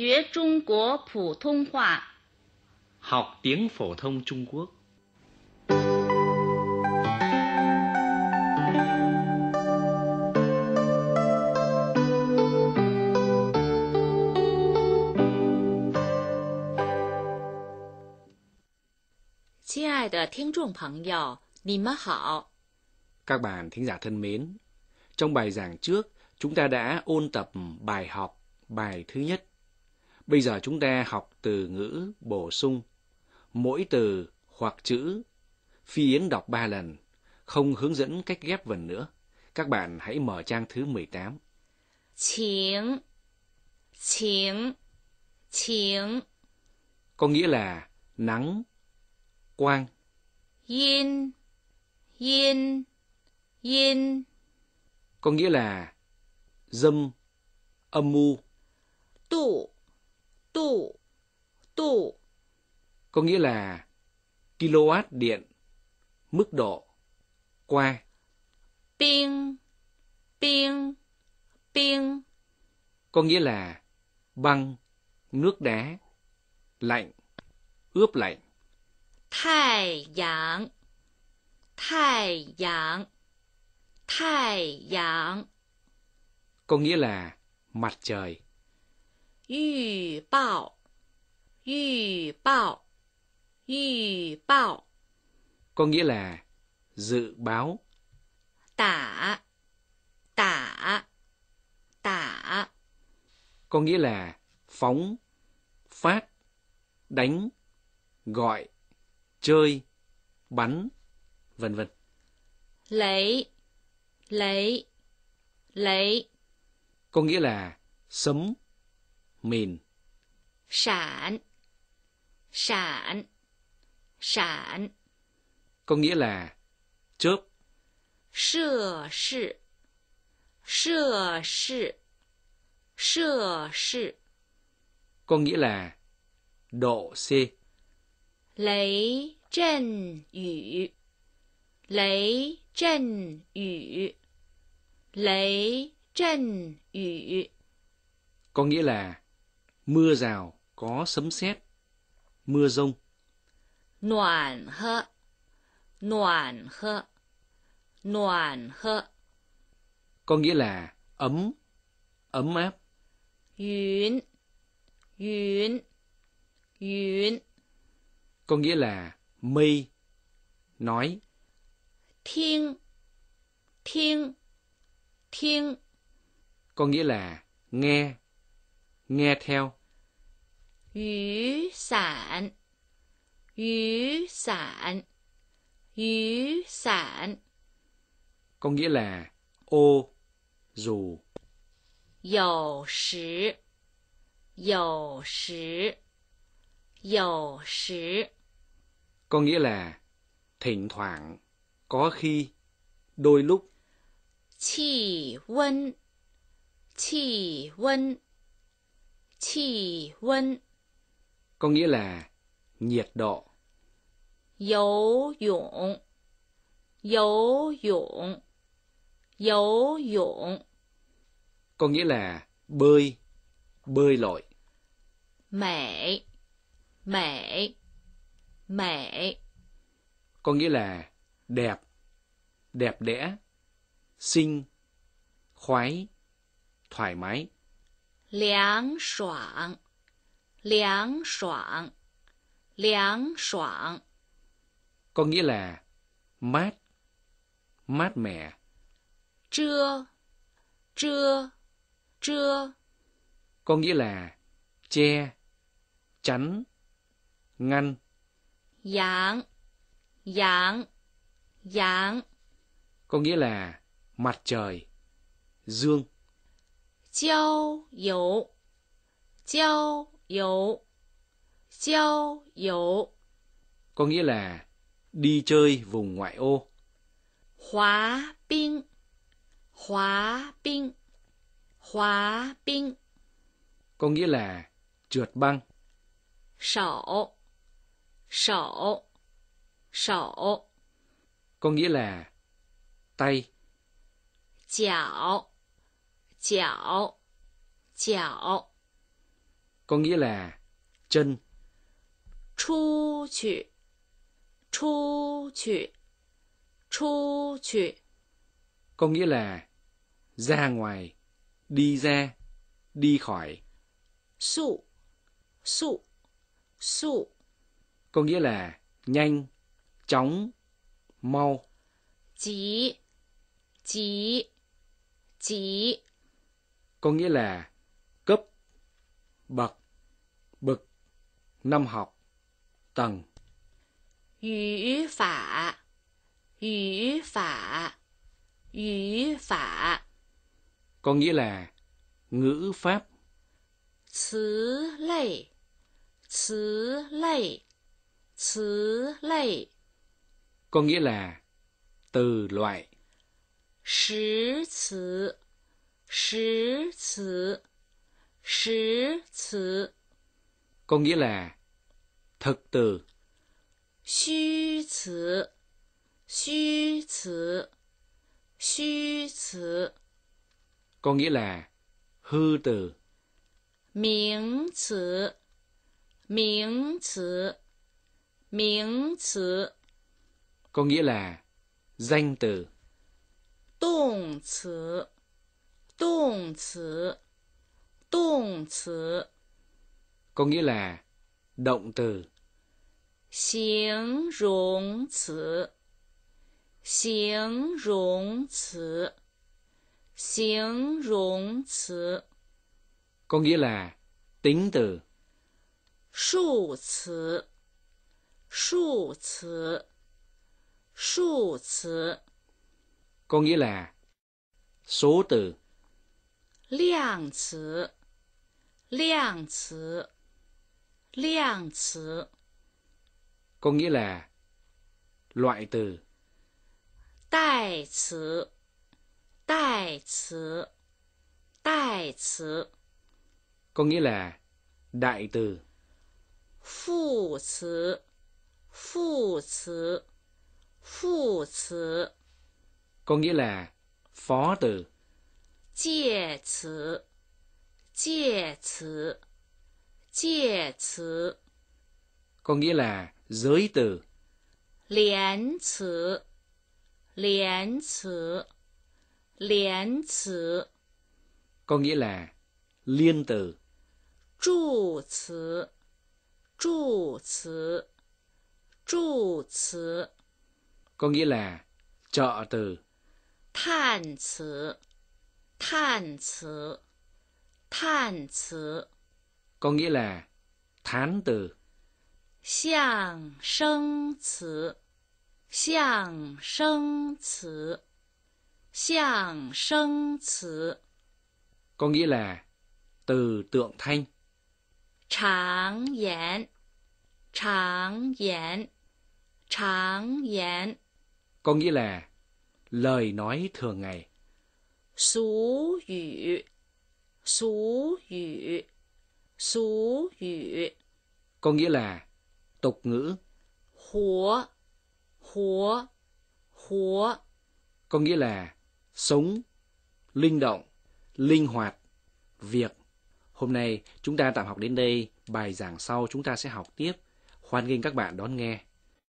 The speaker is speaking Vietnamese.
学中国普通话，học tiếng phổ thông Trung Quốc. Xin ai de bạn thính giả thân mến, trong bài giảng trước, chúng ta đã ôn tập bài học bài thứ nhất Bây giờ chúng ta học từ ngữ bổ sung. Mỗi từ hoặc chữ, Phi Yến đọc ba lần, không hướng dẫn cách ghép vần nữa. Các bạn hãy mở trang thứ 18. Chính, chính, chính. Có nghĩa là nắng, quang. Yên, yên, yên. Có nghĩa là dâm, âm mưu. Tụ, Tụ, tụ. Có nghĩa là kilowatt điện, mức độ, qua. Ping, ping, ping. Có nghĩa là băng, nước đá, lạnh, ướp lạnh. Thái dạng, thái dạng, thái dạng. Có nghĩa là mặt trời. 预报，预报，预报 có nghĩa là dự báo. Tả, tả, tả có nghĩa là phóng, phát, đánh, gọi, chơi, bắn, vân vân. Lấy, lấy, lấy có nghĩa là sấm, Mìn. Sản. Sản. Sản. Có nghĩa là chớp. Sơ sự. Sơ sự. Sơ sự. Có nghĩa là độ c. Lấy trần ủy. Lấy trần ủy. Lấy trần ủy. Có nghĩa là mưa rào có sấm sét, mưa rông. Noan hơ, noan hơ, noan hơ. Có nghĩa là ấm, ấm áp. Yến, yến, yến. Có nghĩa là mây, nói. Thiên, thiên, thiên. Có nghĩa là nghe, nghe theo. 雨伞，雨伞，雨伞 có nghĩa là ô, dù. 有时，有时，有时 có nghĩa là thỉnh thoảng, có khi, đôi lúc. 气温，气温，气温。có nghĩa là nhiệt độ. Dấu dụng Dấu dụng Dấu dụng Có nghĩa là bơi, bơi lội. Mẹ Mẹ Mẹ Có nghĩa là đẹp, đẹp đẽ, xinh, khoái, thoải mái. Liáng soảng Liáng soảng Liáng soảng Có nghĩa là mát, mát mẻ. Trưa, trưa, trưa. Có nghĩa là che, chắn, ngăn. Dạng, dạng, dạng. Có nghĩa là mặt trời, dương. Giao dấu, giao Yếu Giao yếu Có nghĩa là đi chơi vùng ngoại ô. Hóa binh Hóa binh Hóa binh Có nghĩa là trượt băng. Sổ Sổ Sổ Có nghĩa là tay. Chảo Chảo Chảo có nghĩa là chân. Chu chu chu chu chu chu có nghĩa là ra ngoài, đi ra, đi khỏi. Sụ sụ sụ có nghĩa là nhanh, chóng, mau. Chỉ chỉ chỉ có nghĩa là bậc, bực, năm học, tầng. ngữ phả, ngữ phả, ngữ phả. Có nghĩa là ngữ pháp. Chứ lệ, chứ lệ, chứ lệ. Có nghĩa là từ loại. Sứ chứ, sứ chứ. Sử từ có nghĩa là thực từ. Xu từ xu từ xu từ có nghĩa là hư từ. Miếng từ miếng từ miếng từ có nghĩa là danh từ. Động từ động từ có nghĩa là động từ. có nghĩa là tính từ. có nghĩa là số từ. 量词。có nghĩa là loại từ. Đại từ, đại từ, đại từ có nghĩa là đại từ. Phụ từ, phụ từ, phụ từ có nghĩa là phó từ. 介词介词介词 có nghĩa là giới từ. Liên 词 liên 词 liên 词 có nghĩa là liên từ. Trụ 词 trụ 词 trụ 词 có nghĩa là trợ từ. Than 词，叹词。từ có nghĩa là thán từ. Xiang sinh 词 Xiang sinh 词 Xiang sinh 词 có nghĩa là từ tượng thanh. Tráng yến Tráng yến Tráng yến có nghĩa là lời nói thường ngày. Sú ngữ Sú ngữ, sú ngữ. Có nghĩa là tục ngữ. Húa, húa, húa. Có nghĩa là sống, linh động, linh hoạt, việc. Hôm nay chúng ta tạm học đến đây, bài giảng sau chúng ta sẽ học tiếp. Hoan nghênh các bạn đón nghe.